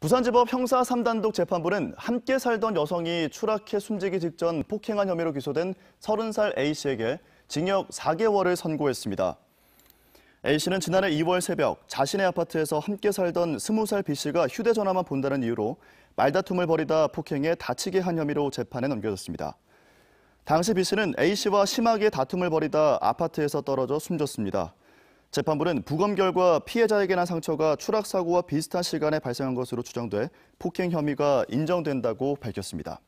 부산지법 형사 3단독 재판부는 함께 살던 여성이 추락해 숨지기 직전 폭행한 혐의로 기소된 30살 A씨에게 징역 4개월을 선고했습니다. A씨는 지난해 2월 새벽 자신의 아파트에서 함께 살던 20살 B씨가 휴대전화만 본다는 이유로 말다툼을 벌이다 폭행해 다치게 한 혐의로 재판에 넘겨졌습니다. 당시 B씨는 A씨와 심하게 다툼을 벌이다 아파트에서 떨어져 숨졌습니다. 재판부는 부검 결과 피해자에게 난 상처가 추락 사고와 비슷한 시간에 발생한 것으로 추정돼 폭행 혐의가 인정된다고 밝혔습니다.